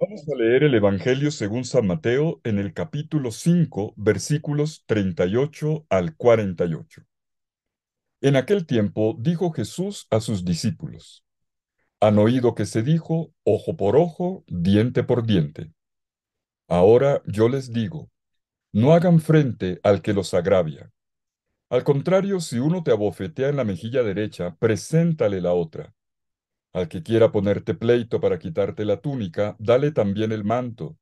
Vamos a leer el Evangelio según San Mateo en el capítulo 5, versículos 38 al 48. En aquel tiempo dijo Jesús a sus discípulos, Han oído que se dijo, ojo por ojo, diente por diente. Ahora yo les digo, no hagan frente al que los agravia. Al contrario, si uno te abofetea en la mejilla derecha, preséntale la otra. Al que quiera ponerte pleito para quitarte la túnica, dale también el manto.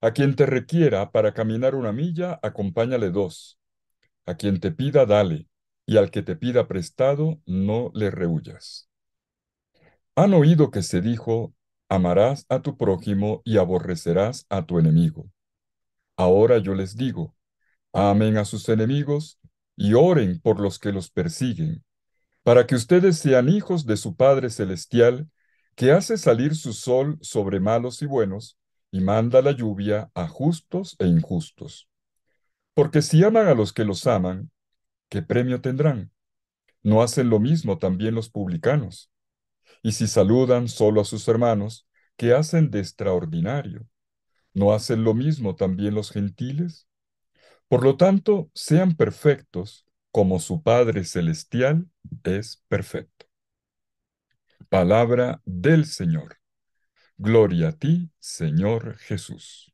A quien te requiera para caminar una milla, acompáñale dos. A quien te pida, dale, y al que te pida prestado, no le rehuyas. Han oído que se dijo, amarás a tu prójimo y aborrecerás a tu enemigo. Ahora yo les digo, amen a sus enemigos y oren por los que los persiguen para que ustedes sean hijos de su Padre Celestial, que hace salir su sol sobre malos y buenos, y manda la lluvia a justos e injustos. Porque si aman a los que los aman, ¿qué premio tendrán? ¿No hacen lo mismo también los publicanos? Y si saludan solo a sus hermanos, ¿qué hacen de extraordinario? ¿No hacen lo mismo también los gentiles? Por lo tanto, sean perfectos como su Padre Celestial es perfecto. Palabra del Señor. Gloria a ti, Señor Jesús.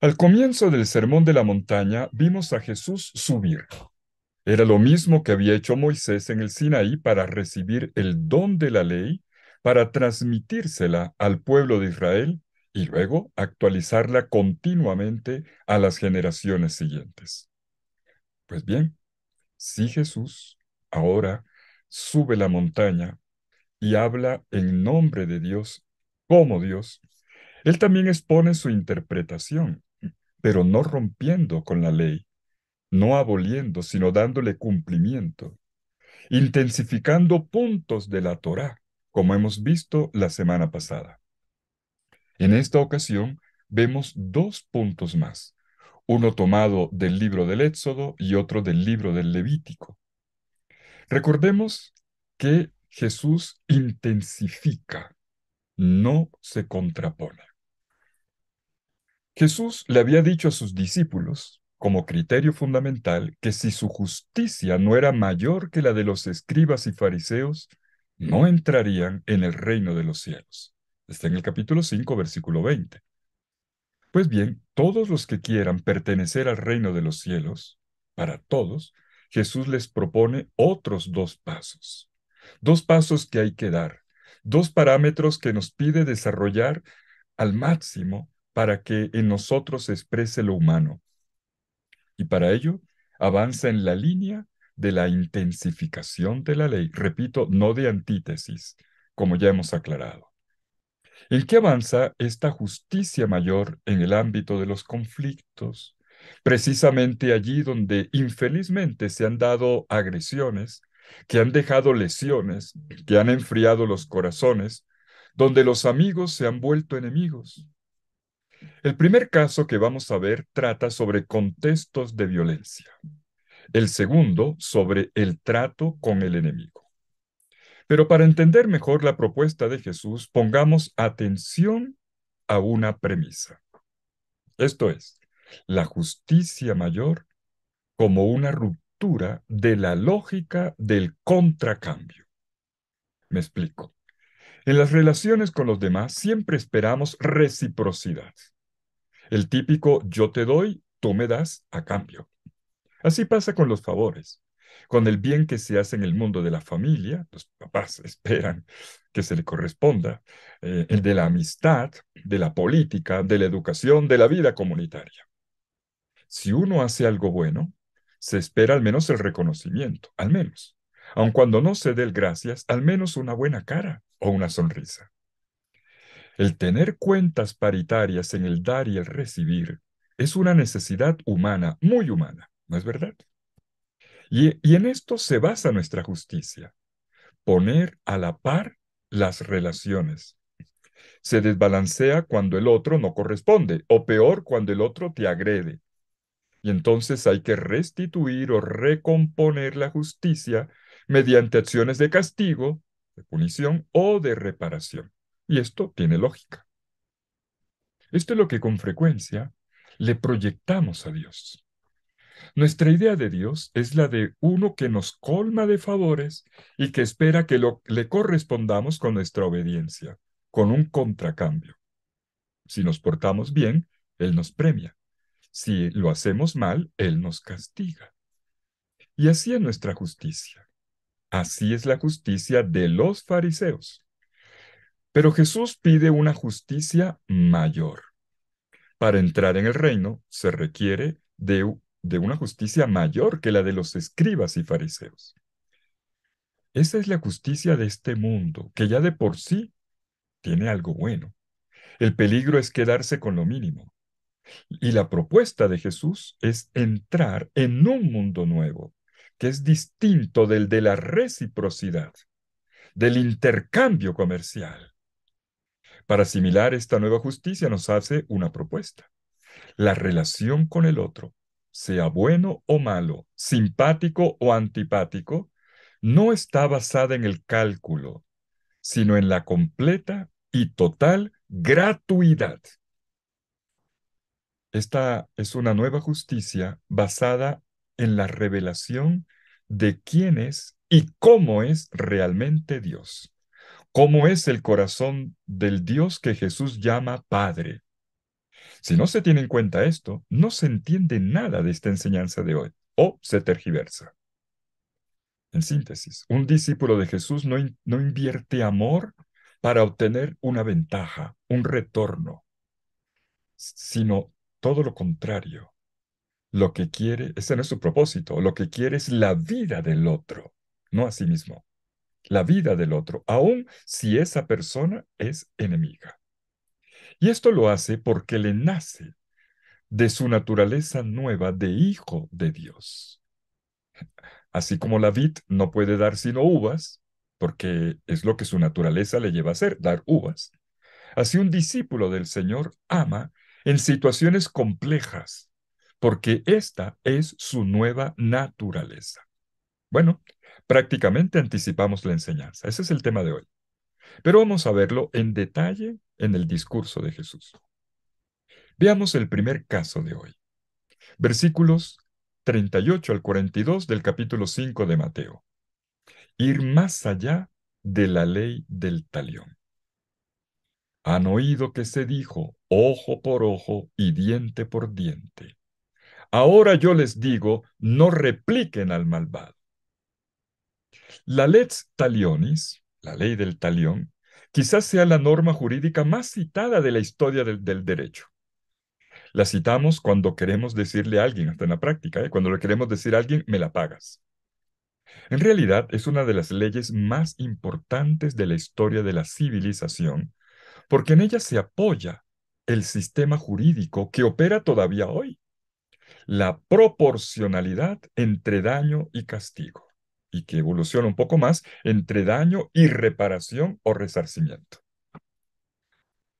Al comienzo del Sermón de la Montaña vimos a Jesús subir. Era lo mismo que había hecho Moisés en el Sinaí para recibir el don de la ley, para transmitírsela al pueblo de Israel y luego actualizarla continuamente a las generaciones siguientes. Pues bien, si Jesús ahora sube la montaña y habla en nombre de Dios como Dios, él también expone su interpretación, pero no rompiendo con la ley, no aboliendo, sino dándole cumplimiento, intensificando puntos de la Torá, como hemos visto la semana pasada. En esta ocasión vemos dos puntos más, uno tomado del libro del Éxodo y otro del libro del Levítico. Recordemos que Jesús intensifica, no se contrapone. Jesús le había dicho a sus discípulos, como criterio fundamental, que si su justicia no era mayor que la de los escribas y fariseos, no entrarían en el reino de los cielos. Está en el capítulo 5, versículo 20. Pues bien, todos los que quieran pertenecer al reino de los cielos, para todos, Jesús les propone otros dos pasos, dos pasos que hay que dar, dos parámetros que nos pide desarrollar al máximo para que en nosotros se exprese lo humano. Y para ello, avanza en la línea de la intensificación de la ley, repito, no de antítesis, como ya hemos aclarado. ¿En qué avanza esta justicia mayor en el ámbito de los conflictos, precisamente allí donde infelizmente se han dado agresiones, que han dejado lesiones, que han enfriado los corazones, donde los amigos se han vuelto enemigos. El primer caso que vamos a ver trata sobre contextos de violencia. El segundo sobre el trato con el enemigo. Pero para entender mejor la propuesta de Jesús, pongamos atención a una premisa. Esto es, la justicia mayor como una ruptura de la lógica del contracambio. Me explico. En las relaciones con los demás siempre esperamos reciprocidad. El típico yo te doy, tú me das a cambio. Así pasa con los favores con el bien que se hace en el mundo de la familia, los papás esperan que se le corresponda, eh, el de la amistad, de la política, de la educación, de la vida comunitaria. Si uno hace algo bueno, se espera al menos el reconocimiento, al menos, aun cuando no se dé el gracias, al menos una buena cara o una sonrisa. El tener cuentas paritarias en el dar y el recibir es una necesidad humana, muy humana, ¿no es verdad? Y, en esto se basa nuestra justicia, poner a la par las relaciones. Se desbalancea cuando el otro no corresponde, o peor, cuando el otro te agrede. Y entonces hay que restituir o recomponer la justicia mediante acciones de castigo, de punición o de reparación. Y esto tiene lógica. Esto es lo que con frecuencia le proyectamos a Dios. Nuestra idea de Dios es la de uno que nos colma de favores y que espera que le correspondamos con nuestra obediencia, con un contracambio. Si nos portamos bien, Él nos premia. Si lo hacemos mal, Él nos castiga. Y así es nuestra justicia. Así es la justicia de los fariseos. Pero Jesús pide una justicia mayor. Para entrar en el reino se requiere de de una justicia mayor que la de los escribas y fariseos. Esa es la justicia de este mundo, que ya de por sí tiene algo bueno. El peligro es quedarse con lo mínimo. Y la propuesta de Jesús es entrar en un mundo nuevo, que es distinto del de la reciprocidad, del intercambio comercial. Para asimilar esta nueva justicia nos hace una propuesta, la relación con el otro, sea bueno o malo, simpático o antipático, no está basada en el cálculo, sino en la completa y total gratuidad. Esta es una nueva justicia basada en la revelación de quién es y cómo es realmente Dios, cómo es el corazón del Dios que Jesús llama Padre, si no se tiene en cuenta esto, no se entiende nada de esta enseñanza de hoy, o se tergiversa. En síntesis, un discípulo de Jesús no, invierte amor para obtener una ventaja, un retorno, sino todo lo contrario. Lo que quiere, ese no es su propósito, lo que quiere es la vida del otro, no a sí mismo. La vida del otro, aun si esa persona es enemiga. Y esto lo hace porque le nace de su naturaleza nueva de hijo de Dios. Así como la vid no puede dar sino uvas, porque es lo que su naturaleza le lleva a hacer, dar uvas. Así un discípulo del Señor ama en situaciones complejas, porque esta es su nueva naturaleza. Bueno, prácticamente anticipamos la enseñanza. Ese es el tema de hoy. Pero vamos a verlo en detalle en el discurso de Jesús. Veamos el primer caso de hoy. Versículos 38 al 42 del capítulo 5 de Mateo. Ir más allá de la ley del talión. Han oído que se dijo ojo por ojo y diente por diente. Ahora yo les digo, no repliquen al malvado. La lex talionis, la ley del talión, quizás sea la norma jurídica más citada de la historia del, derecho. La citamos cuando queremos decirle a alguien, hasta en la práctica, ¿eh? cuando le queremos decir a alguien, me la pagas. En realidad es una de las leyes más importantes de la historia de la civilización, porque en ella se apoya el sistema jurídico que opera todavía hoy, la proporcionalidad entre daño y castigo y que evoluciona un poco más entre daño y reparación o resarcimiento.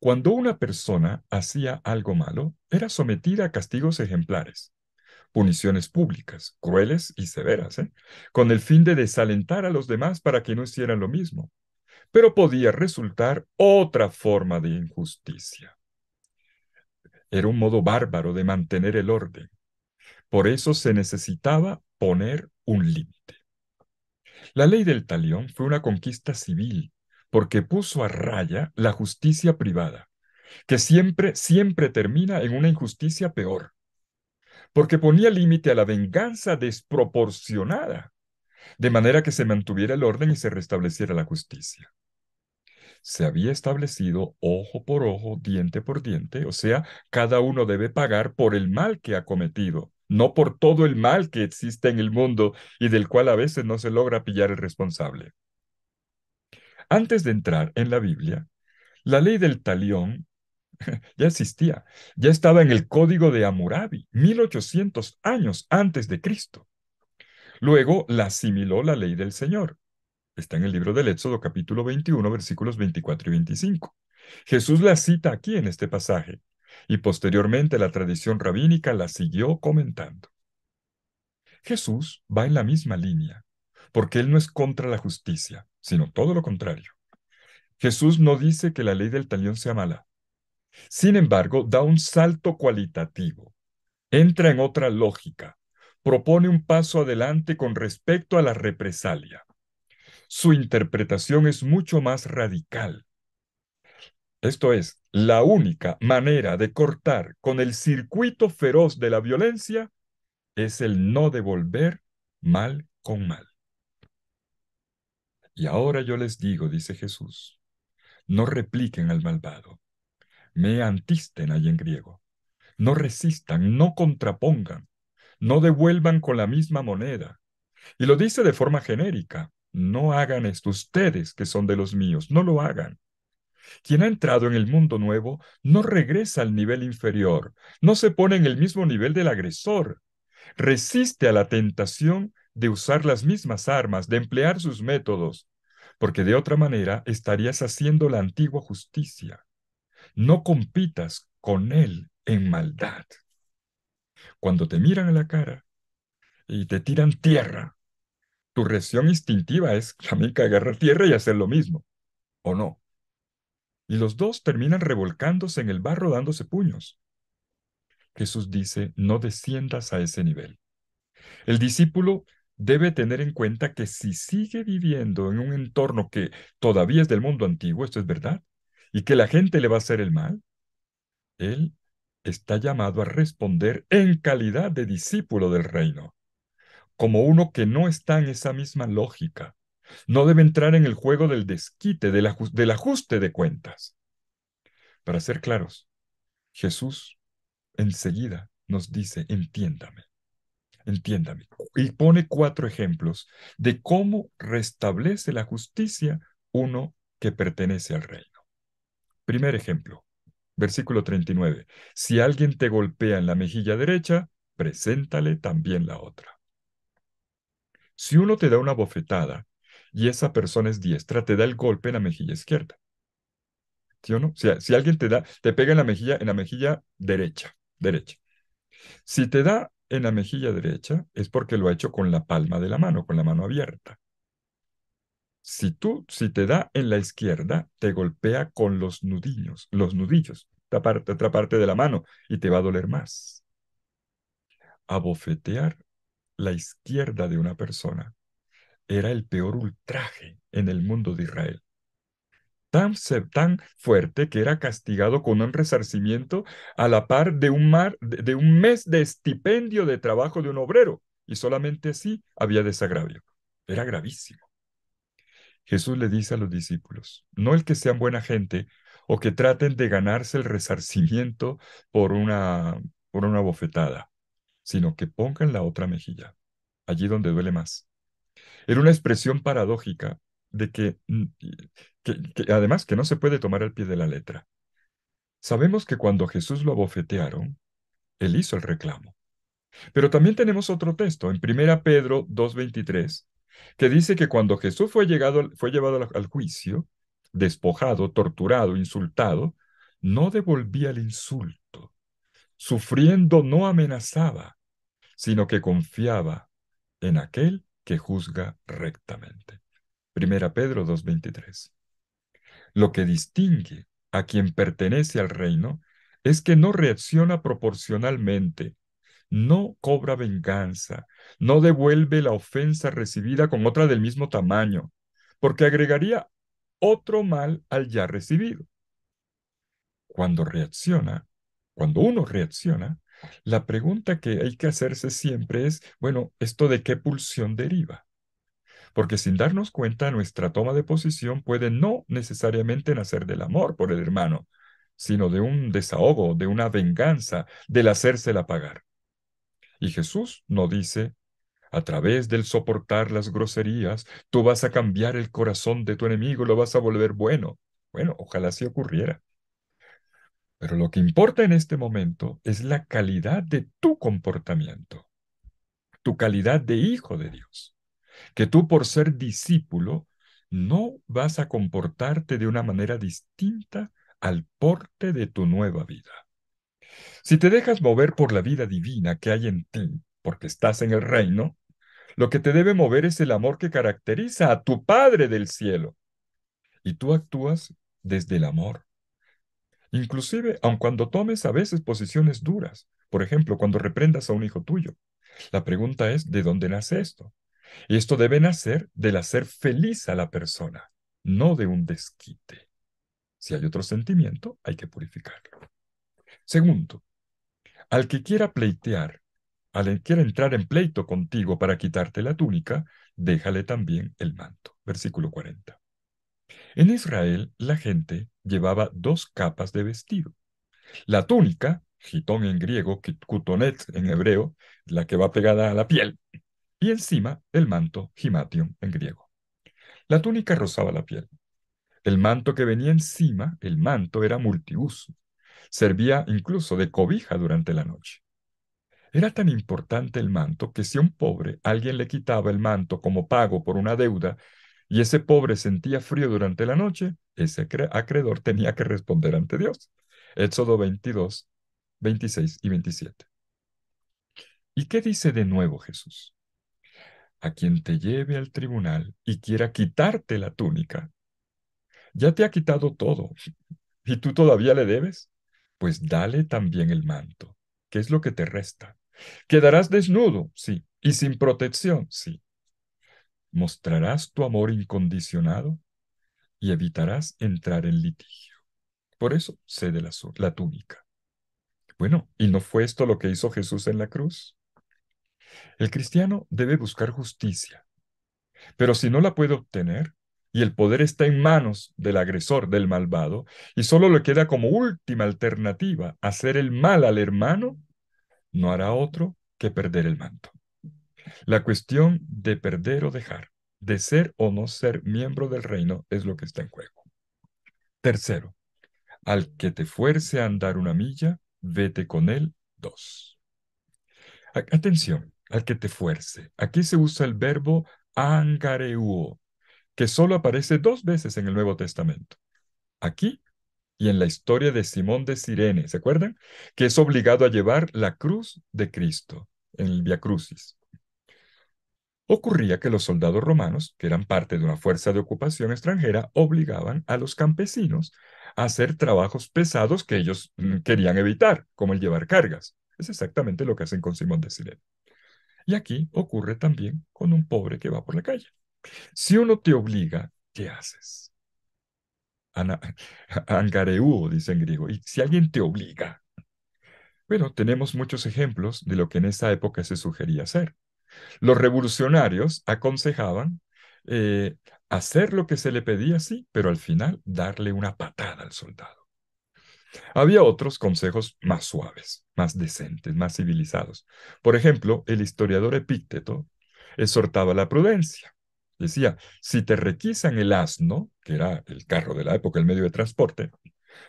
Cuando una persona hacía algo malo, era sometida a castigos ejemplares, puniciones públicas, crueles y severas, ¿eh? con el fin de desalentar a los demás para que no hicieran lo mismo. Pero podía resultar otra forma de injusticia. Era un modo bárbaro de mantener el orden. Por eso se necesitaba poner un límite. La ley del talión fue una conquista civil porque puso a raya la justicia privada, que siempre, siempre termina en una injusticia peor, porque ponía límite a la venganza desproporcionada, de manera que se mantuviera el orden y se restableciera la justicia. Se había establecido ojo por ojo, diente por diente, o sea, cada uno debe pagar por el mal que ha cometido, no por todo el mal que existe en el mundo y del cual a veces no se logra pillar el responsable. Antes de entrar en la Biblia, la ley del talión ya existía, ya estaba en el código de Hammurabi, 1800 años antes de Cristo. Luego la asimiló la ley del Señor. Está en el libro del Éxodo capítulo 21, versículos 24 y 25. Jesús la cita aquí en este pasaje y posteriormente la tradición rabínica la siguió comentando. Jesús va en la misma línea, porque Él no es contra la justicia, sino todo lo contrario. Jesús no dice que la ley del talión sea mala. Sin embargo, da un salto cualitativo, entra en otra lógica, propone un paso adelante con respecto a la represalia. Su interpretación es mucho más radical. Esto es, la única manera de cortar con el circuito feroz de la violencia es el no devolver mal con mal. Y ahora yo les digo, dice Jesús, no repliquen al malvado, me antisten ahí en griego, no resistan, no contrapongan, no devuelvan con la misma moneda. Y lo dice de forma genérica, no hagan esto ustedes que son de los míos, no lo hagan. Quien ha entrado en el mundo nuevo no regresa al nivel inferior, no se pone en el mismo nivel del agresor, resiste a la tentación de usar las mismas armas, de emplear sus métodos, porque de otra manera estarías haciendo la antigua justicia. No compitas con él en maldad. Cuando te miran a la cara y te tiran tierra, tu reacción instintiva es también agarrar tierra y hacer lo mismo, ¿o no? y los dos terminan revolcándose en el barro dándose puños. Jesús dice, no desciendas a ese nivel. El discípulo debe tener en cuenta que si sigue viviendo en un entorno que todavía es del mundo antiguo, esto es verdad, y que la gente le va a hacer el mal, él está llamado a responder en calidad de discípulo del reino, como uno que no está en esa misma lógica, no debe entrar en el juego del desquite, del, ajuste de cuentas. Para ser claros, Jesús enseguida nos dice, entiéndame, entiéndame. Y pone cuatro ejemplos de cómo restablece la justicia uno que pertenece al reino. Primer ejemplo, versículo 39. Si alguien te golpea en la mejilla derecha, preséntale también la otra. Si uno te da una bofetada, y esa persona es diestra, te da el golpe en la mejilla izquierda. ¿Sí o no? Si, alguien te da, te pega en la mejilla, en la mejilla derecha, derecha. Si te da en la mejilla derecha, es porque lo ha hecho con la palma de la mano, con la mano abierta. Si tú, si te da en la izquierda, te golpea con los nudillos, los nudillos, la otra parte de la mano, y te va a doler más. Abofetear la izquierda de una persona era el peor ultraje en el mundo de Israel. Tan, tan fuerte que era castigado con un resarcimiento a la par de un, mar, de un mes de estipendio de trabajo de un obrero, y solamente así había desagravio. Era gravísimo. Jesús le dice a los discípulos, no el que sean buena gente o que traten de ganarse el resarcimiento por una, por una bofetada, sino que pongan la otra mejilla, allí donde duele más. Era una expresión paradójica de mm, que, además que no se puede tomar al pie de la letra. Sabemos que cuando Jesús lo abofetearon, él hizo el reclamo. Pero también tenemos otro texto, en 1 Pedro 2.23, que dice que cuando Jesús fue, fue llevado al juicio, despojado, torturado, insultado, no devolvía el insulto. Sufriendo no amenazaba, sino que confiaba en aquel que juzga rectamente. Primera Pedro 2.23. Lo que distingue a quien pertenece al reino es que no reacciona proporcionalmente, no cobra venganza, no devuelve la ofensa recibida con otra del mismo tamaño, porque agregaría otro mal al ya recibido. Cuando reacciona, cuando uno reacciona, la pregunta que hay que hacerse siempre es, bueno, ¿esto de qué pulsión deriva? Porque sin darnos cuenta, nuestra toma de posición puede no necesariamente nacer del amor por el hermano, sino de un desahogo, de una venganza, del hacérsela pagar. Y Jesús no dice, a través del soportar las groserías, tú vas a cambiar el corazón de tu enemigo, lo vas a volver bueno. Bueno, ojalá así ocurriera. Pero lo que importa en este momento es la calidad de tu comportamiento, tu calidad de hijo de Dios, que tú por ser discípulo no vas a comportarte de una manera distinta al porte de tu nueva vida. Si te dejas mover por la vida divina que hay en ti, porque estás en el reino, lo que te debe mover es el amor que caracteriza a tu Padre del cielo. Y tú actúas desde el amor, inclusive aun cuando tomes a veces posiciones duras, por ejemplo, cuando reprendas a un hijo tuyo. La pregunta es, ¿de dónde nace esto? Y esto debe nacer del hacer feliz a la persona, no de un desquite. Si hay otro sentimiento, hay que purificarlo. Segundo, al que quiera pleitear, al que quiera entrar en pleito contigo para quitarte la túnica, déjale también el manto. Versículo 40. En Israel la gente llevaba dos capas de vestido. La túnica, gitón en griego, kutonet en hebreo, la que va pegada a la piel, y encima el manto himatium en griego. La túnica rozaba la piel. El manto que venía encima, el manto era multiuso. Servía incluso de cobija durante la noche. Era tan importante el manto que si a un pobre alguien le quitaba el manto como pago por una deuda, y ese pobre sentía frío durante la noche, ese acreedor tenía que responder ante Dios. Éxodo 22, 26 y 27. ¿Y qué dice de nuevo Jesús? A quien te lleve al tribunal y quiera quitarte la túnica. Ya te ha quitado todo. ¿Y tú todavía le debes? Pues dale también el manto, que es lo que te resta. Quedarás desnudo, sí, y sin protección, sí mostrarás tu amor incondicionado y evitarás entrar en litigio. Por eso cede la, la túnica. Bueno, ¿y no fue esto lo que hizo Jesús en la cruz? El cristiano debe buscar justicia, pero si no la puede obtener, y el poder está en manos del agresor, del malvado, y solo le queda como última alternativa hacer el mal al hermano, no hará otro que perder el manto. La cuestión de perder o dejar, de ser o no ser miembro del reino es lo que está en juego. Tercero, al que te fuerce a andar una milla, vete con él dos. Atención, al que te fuerce. Aquí se usa el verbo angareuo, que solo aparece dos veces en el Nuevo Testamento. Aquí y en la historia de Simón de Sirene, ¿se acuerdan? Que es obligado a llevar la cruz de Cristo en el Via Crucis ocurría que los soldados romanos, que eran parte de una fuerza de ocupación extranjera, obligaban a los campesinos a hacer trabajos pesados que ellos mm, querían evitar, como el llevar cargas. Es exactamente lo que hacen con Simón de Sirene. Y aquí ocurre también con un pobre que va por la calle. Si uno te obliga, ¿qué haces? Angareúo, dicen dice en griego, y si alguien te obliga. Bueno, tenemos muchos ejemplos de lo que en esa época se sugería hacer. Los revolucionarios aconsejaban eh, hacer lo que se le pedía, sí, pero al final darle una patada al soldado. Había otros consejos más suaves, más decentes, más civilizados. Por ejemplo, el historiador Epícteto exhortaba la prudencia. Decía, si te requisan el asno, que era el carro de la época, el medio de transporte,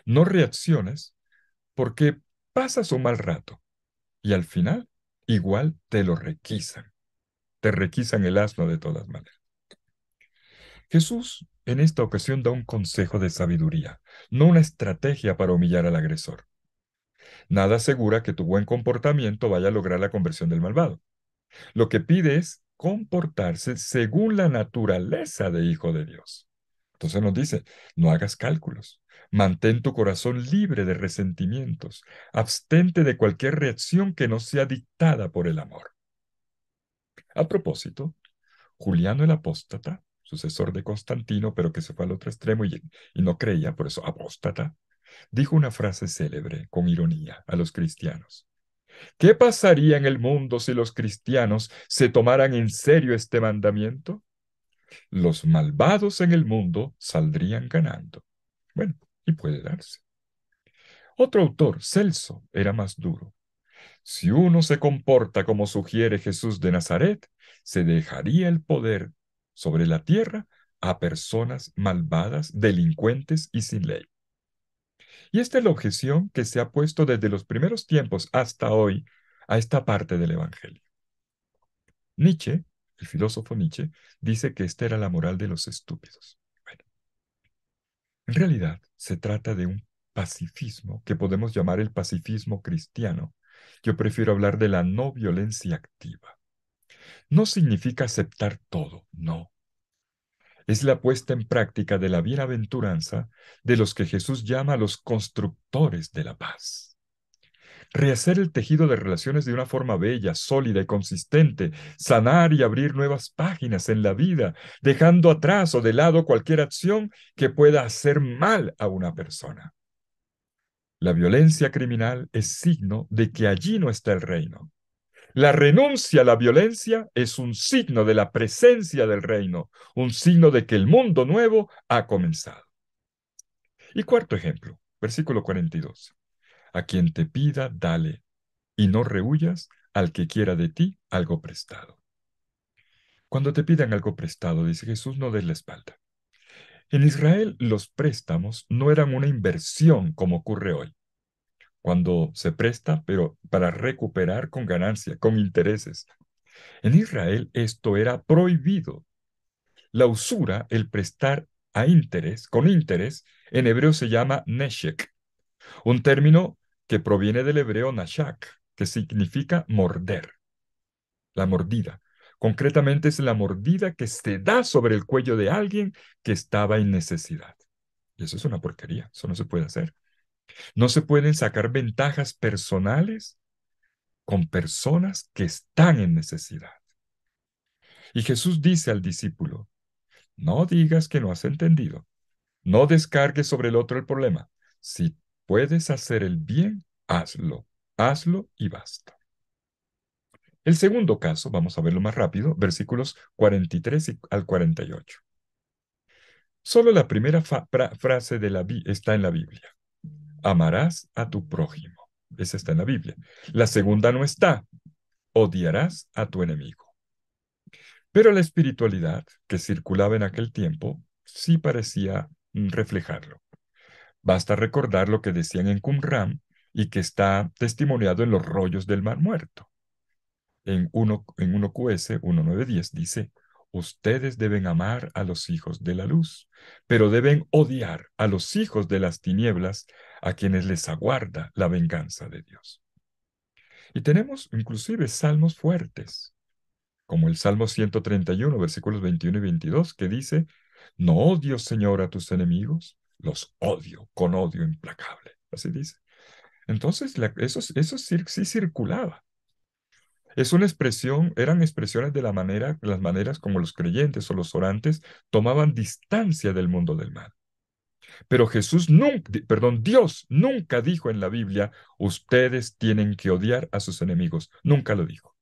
no reacciones porque pasas un mal rato y al final igual te lo requisan te requisan el asno de todas maneras. Jesús en esta ocasión da un consejo de sabiduría, no una estrategia para humillar al agresor. Nada asegura que tu buen comportamiento vaya a lograr la conversión del malvado. Lo que pide es comportarse según la naturaleza de hijo de Dios. Entonces nos dice, no hagas cálculos, mantén tu corazón libre de resentimientos, abstente de cualquier reacción que no sea dictada por el amor. A propósito, Juliano el Apóstata, sucesor de Constantino, pero que se fue al otro extremo y, no creía, por eso apóstata, dijo una frase célebre con ironía a los cristianos. ¿Qué pasaría en el mundo si los cristianos se tomaran en serio este mandamiento? Los malvados en el mundo saldrían ganando. Bueno, y puede darse. Otro autor, Celso, era más duro. Si uno se comporta como sugiere Jesús de Nazaret, se dejaría el poder sobre la tierra a personas malvadas, delincuentes y sin ley. Y esta es la objeción que se ha puesto desde los primeros tiempos hasta hoy a esta parte del Evangelio. Nietzsche, el filósofo Nietzsche, dice que esta era la moral de los estúpidos. Bueno, en realidad se trata de un pacifismo que podemos llamar el pacifismo cristiano, yo prefiero hablar de la no violencia activa. No significa aceptar todo, no. Es la puesta en práctica de la bienaventuranza de los que Jesús llama los constructores de la paz rehacer el tejido de relaciones de una forma bella, sólida y consistente, sanar y abrir nuevas páginas en la vida, dejando atrás o de lado cualquier acción que pueda hacer mal a una persona. La violencia criminal es signo de que allí no está el reino. La renuncia a la violencia es un signo de la presencia del reino, un signo de que el mundo nuevo ha comenzado. Y cuarto ejemplo, versículo 42. A quien te pida, dale, y no rehuyas al que quiera de ti algo prestado. Cuando te pidan algo prestado, dice Jesús, no des la espalda. En Israel los préstamos no eran una inversión como ocurre hoy, cuando se presta, pero para recuperar con ganancia, con intereses. En Israel esto era prohibido. La usura, el prestar a interés, con interés, en hebreo se llama neshek, un término que proviene del hebreo nashak, que significa morder, la mordida. Concretamente es la mordida que se da sobre el cuello de alguien que estaba en necesidad. Y eso es una porquería, eso no se puede hacer. No se pueden sacar ventajas personales con personas que están en necesidad. Y Jesús dice al discípulo, no digas que no has entendido, no descargues sobre el otro el problema. Si puedes hacer el bien, hazlo, hazlo y basta. El segundo caso, vamos a verlo más rápido, versículos 43 al 48. Solo la primera frase de la está en la Biblia. Amarás a tu prójimo. Esa está en la Biblia. La segunda no está. Odiarás a tu enemigo. Pero la espiritualidad que circulaba en aquel tiempo sí parecía reflejarlo. Basta recordar lo que decían en Qumran y que está testimoniado en los rollos del Mar Muerto en, 1, en 1QS 1910 dice, ustedes deben amar a los hijos de la luz, pero deben odiar a los hijos de las tinieblas a quienes les aguarda la venganza de Dios. Y tenemos inclusive salmos fuertes, como el Salmo 131, versículos 21 y 22, que dice, No odio, Señor, a tus enemigos, los odio con odio implacable. Así dice. Entonces, eso, eso sí circulaba es una expresión, eran expresiones de la manera, las maneras como los creyentes o los orantes tomaban distancia del mundo del mal. Pero Jesús nunca, perdón, Dios nunca dijo en la Biblia, ustedes tienen que odiar a sus enemigos. Nunca lo dijo.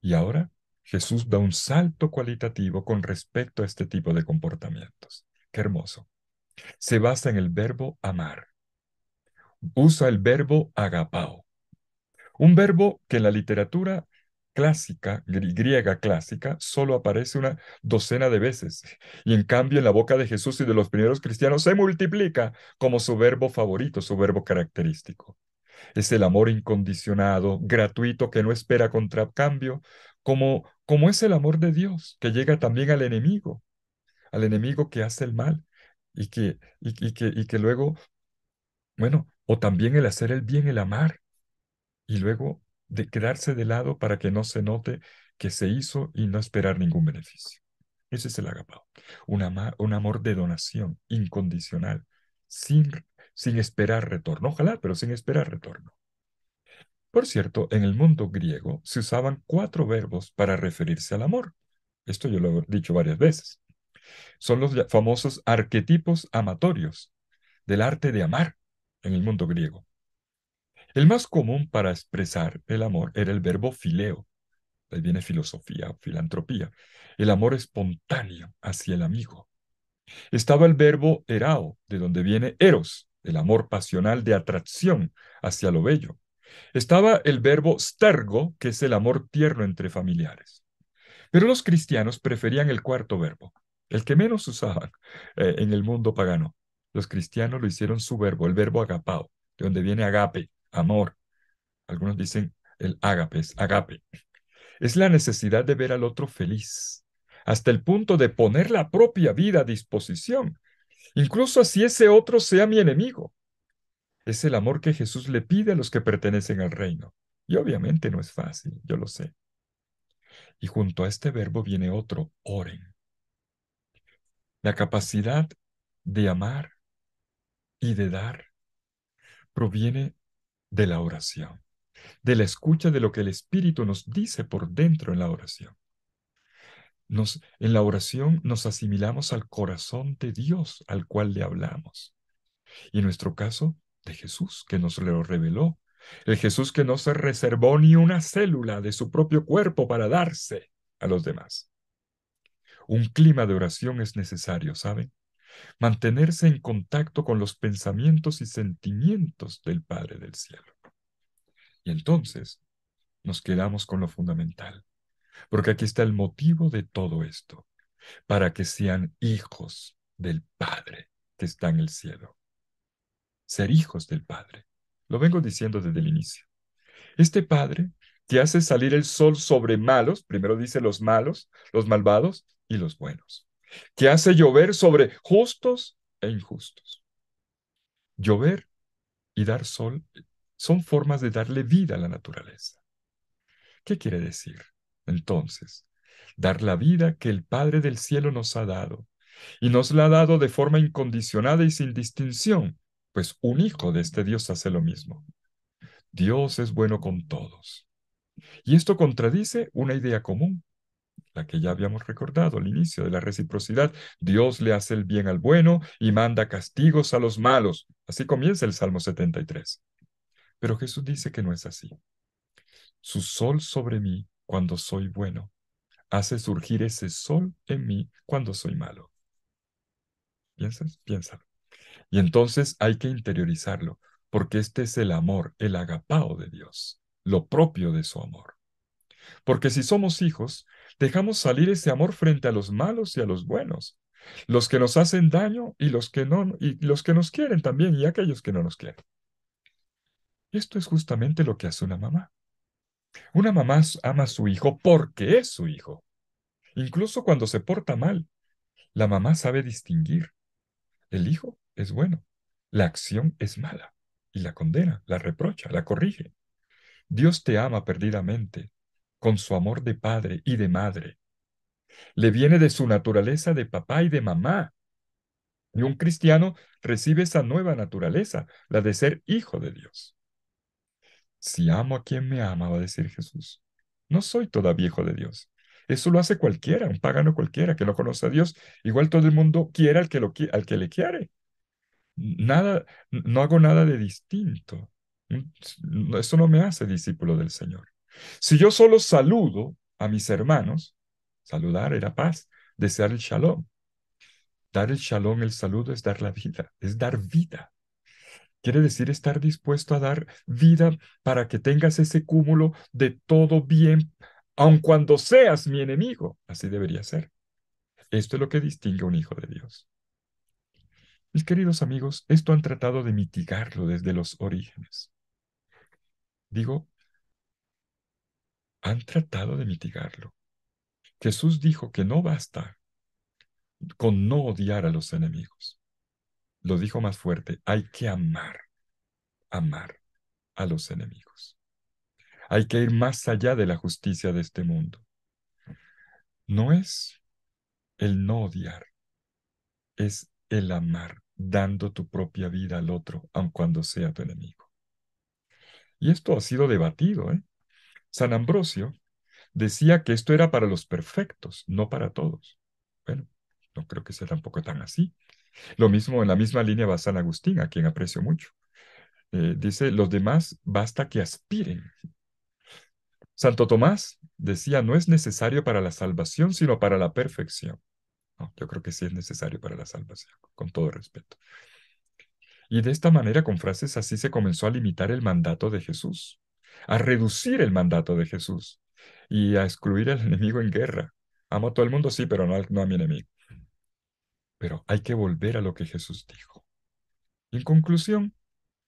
Y ahora Jesús da un salto cualitativo con respecto a este tipo de comportamientos. Qué hermoso. Se basa en el verbo amar. Usa el verbo agapao. Un verbo que en la literatura clásica, griega clásica, solo aparece una docena de veces, y en cambio en la boca de Jesús y de los primeros cristianos se multiplica como su verbo favorito, su verbo característico. Es el amor incondicionado, gratuito, que no espera contracambio, como, como es el amor de Dios, que llega también al enemigo, al enemigo que hace el mal y que, y, y que, y que luego, bueno, o también el hacer el bien, el amar, y luego de quedarse de lado para que no se note que se hizo y no esperar ningún beneficio. Ese es el agapao, un, amor de donación incondicional, sin, sin esperar retorno, ojalá, pero sin esperar retorno. Por cierto, en el mundo griego se usaban cuatro verbos para referirse al amor. Esto yo lo he dicho varias veces. Son los famosos arquetipos amatorios del arte de amar en el mundo griego. El más común para expresar el amor era el verbo fileo. Ahí viene filosofía filantropía. El amor espontáneo hacia el amigo. Estaba el verbo erao, de donde viene eros, el amor pasional de atracción hacia lo bello. Estaba el verbo stergo, que es el amor tierno entre familiares. Pero los cristianos preferían el cuarto verbo, el que menos usaban eh, en el mundo pagano. Los cristianos lo hicieron su verbo, el verbo agapao, de donde viene agape, amor. Algunos dicen el ágape, es agape. Es la necesidad de ver al otro feliz, hasta el punto de poner la propia vida a disposición, incluso si ese otro sea mi enemigo. Es el amor que Jesús le pide a los que pertenecen al reino. Y obviamente no es fácil, yo lo sé. Y junto a este verbo viene otro, oren. La capacidad de amar y de dar proviene de la oración, de la escucha de lo que el Espíritu nos dice por dentro en la oración. Nos, en la oración nos asimilamos al corazón de Dios al cual le hablamos. Y en nuestro caso, de Jesús, que nos lo reveló. El Jesús que no se reservó ni una célula de su propio cuerpo para darse a los demás. Un clima de oración es necesario, ¿saben? mantenerse en contacto con los pensamientos y sentimientos del Padre del Cielo. Y entonces nos quedamos con lo fundamental, porque aquí está el motivo de todo esto, para que sean hijos del Padre que está en el cielo. Ser hijos del Padre. Lo vengo diciendo desde el inicio. Este Padre te hace salir el sol sobre malos, primero dice los malos, los malvados y los buenos que hace llover sobre justos e injustos. Llover y dar sol son formas de darle vida a la naturaleza. ¿Qué quiere decir, entonces? Dar la vida que el Padre del Cielo nos ha dado, y nos la ha dado de forma incondicionada y sin distinción, pues un hijo de este Dios hace lo mismo. Dios es bueno con todos. Y esto contradice una idea común, la que ya habíamos recordado al inicio de la reciprocidad. Dios le hace el bien al bueno y manda castigos a los malos. Así comienza el Salmo 73. Pero Jesús dice que no es así. Su sol sobre mí cuando soy bueno hace surgir ese sol en mí cuando soy malo. ¿Piensas? Piénsalo. Y entonces hay que interiorizarlo, porque este es el amor, el agapao de Dios, lo propio de su amor. Porque si somos hijos, Dejamos salir ese amor frente a los malos y a los buenos, los que nos hacen daño y los que no y los que nos quieren también y aquellos que no nos quieren. Esto es justamente lo que hace una mamá. Una mamá ama a su hijo porque es su hijo. Incluso cuando se porta mal, la mamá sabe distinguir. El hijo es bueno, la acción es mala y la condena, la reprocha, la corrige. Dios te ama perdidamente con su amor de padre y de madre. Le viene de su naturaleza de papá y de mamá. Y un cristiano recibe esa nueva naturaleza, la de ser hijo de Dios. Si amo a quien me ama, va a decir Jesús, no soy todavía hijo de Dios. Eso lo hace cualquiera, un pagano cualquiera que no conoce a Dios. Igual todo el mundo quiere al que, al que le quiere. Nada, no hago nada de distinto. Mm, eso no me hace discípulo del Señor. Si yo solo saludo a mis hermanos, saludar era paz, desear el shalom. Dar el shalom, el saludo, es dar la vida, es dar vida. Quiere decir estar dispuesto a dar vida para que tengas ese cúmulo de todo bien, aun cuando seas mi enemigo. Así debería ser. Esto es lo que distingue a un hijo de Dios. Mis queridos amigos, esto han tratado de mitigarlo desde los orígenes. Digo, han tratado de mitigarlo. Jesús dijo que no basta con no odiar a los enemigos. Lo dijo más fuerte, hay que amar, amar a los enemigos. Hay que ir más allá de la justicia de este mundo. No es el no odiar, es el amar, dando tu propia vida al otro, aun cuando sea tu enemigo. Y esto ha sido debatido, ¿eh? San Ambrosio decía que esto era para los perfectos, no para todos. Bueno, no creo que sea tampoco tan así. Lo mismo en la misma línea va San Agustín, a quien aprecio mucho. Eh, dice, los demás basta que aspiren. Santo Tomás decía, no es necesario para la salvación, sino para la perfección. yo creo que sí es necesario para la salvación, con todo respeto. Y de esta manera, con frases así, se comenzó a limitar el mandato de Jesús a reducir el mandato de Jesús y a excluir al enemigo en guerra. Amo a todo el mundo, sí, pero no, a mi enemigo. Pero hay que volver a lo que Jesús dijo. En conclusión,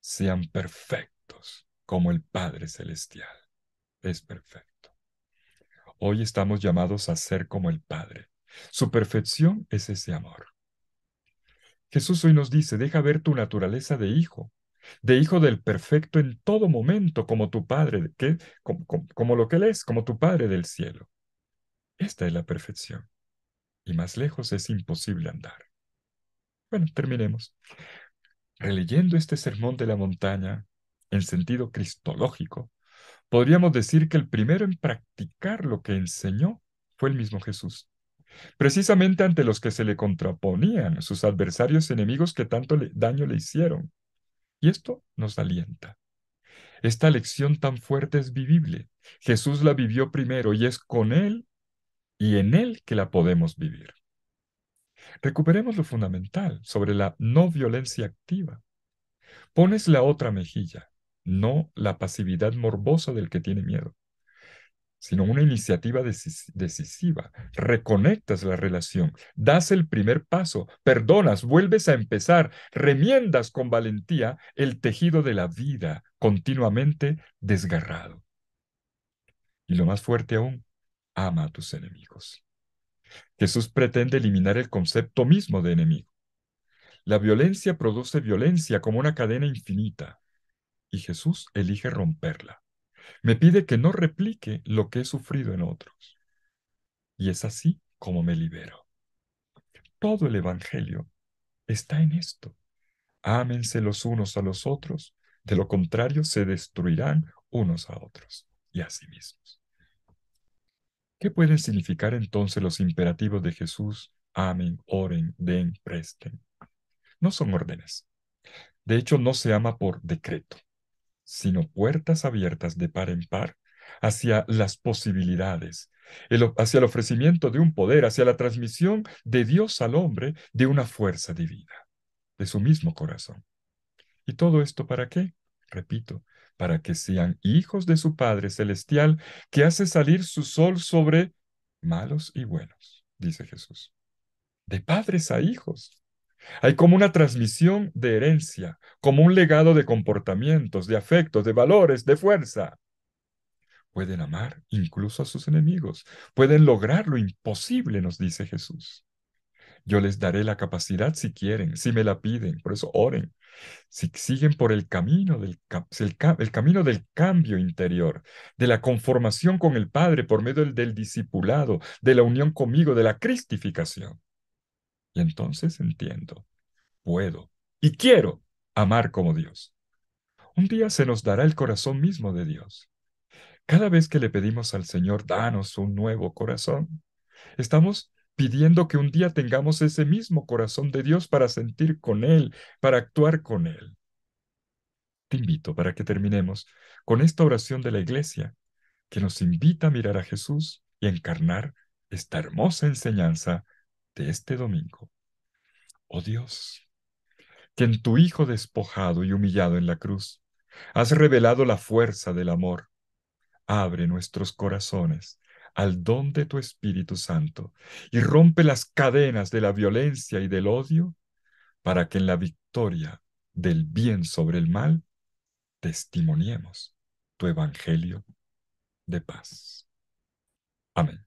sean perfectos como el Padre Celestial es perfecto. Hoy estamos llamados a ser como el Padre. Su perfección es ese amor. Jesús hoy nos dice, deja ver tu naturaleza de hijo de hijo del perfecto en todo momento, como tu Padre, que, como, lo que Él es, como tu Padre del cielo. Esta es la perfección. Y más lejos es imposible andar. Bueno, terminemos. Releyendo este sermón de la montaña en sentido cristológico, podríamos decir que el primero en practicar lo que enseñó fue el mismo Jesús, precisamente ante los que se le contraponían, sus adversarios enemigos que tanto daño le hicieron. Y esto nos alienta. Esta lección tan fuerte es vivible. Jesús la vivió primero y es con Él y en Él que la podemos vivir. Recuperemos lo fundamental sobre la no violencia activa. Pones la otra mejilla, no la pasividad morbosa del que tiene miedo sino una iniciativa decisiva. Reconectas la relación, das el primer paso, perdonas, vuelves a empezar, remiendas con valentía el tejido de la vida continuamente desgarrado. Y lo más fuerte aún, ama a tus enemigos. Jesús pretende eliminar el concepto mismo de enemigo. La violencia produce violencia como una cadena infinita y Jesús elige romperla. Me pide que no replique lo que he sufrido en otros. Y es así como me libero. Todo el Evangelio está en esto. Ámense los unos a los otros, de lo contrario se destruirán unos a otros y a sí mismos. ¿Qué pueden significar entonces los imperativos de Jesús? Amen, oren, den, presten. No son órdenes. De hecho, no se ama por decreto sino puertas abiertas de par en par hacia las posibilidades, hacia el ofrecimiento de un poder, hacia la transmisión de Dios al hombre de una fuerza divina, de su mismo corazón. ¿Y todo esto para qué? Repito, para que sean hijos de su Padre Celestial, que hace salir su sol sobre malos y buenos, dice Jesús. De padres a hijos. Hay como una transmisión de herencia, como un legado de comportamientos, de afectos, de valores, de fuerza. Pueden amar incluso a sus enemigos, pueden lograr lo imposible, nos dice Jesús. Yo les daré la capacidad si quieren, si me la piden, por eso oren. Si siguen por el camino del, cambio interior, de la conformación con el Padre por medio del discipulado, de la unión conmigo, de la cristificación. Y entonces entiendo, puedo y quiero amar como Dios. Un día se nos dará el corazón mismo de Dios. Cada vez que le pedimos al Señor, danos un nuevo corazón, estamos pidiendo que un día tengamos ese mismo corazón de Dios para sentir con Él, para actuar con Él. Te invito para que terminemos con esta oración de la Iglesia, que nos invita a mirar a Jesús y a encarnar esta hermosa enseñanza de este domingo. Oh Dios, que en tu Hijo despojado y humillado en la cruz has revelado la fuerza del amor. Abre nuestros corazones al don de tu Espíritu Santo y rompe las cadenas de la violencia y del odio para que en la victoria del bien sobre el mal testimoniemos tu Evangelio de paz. Amén.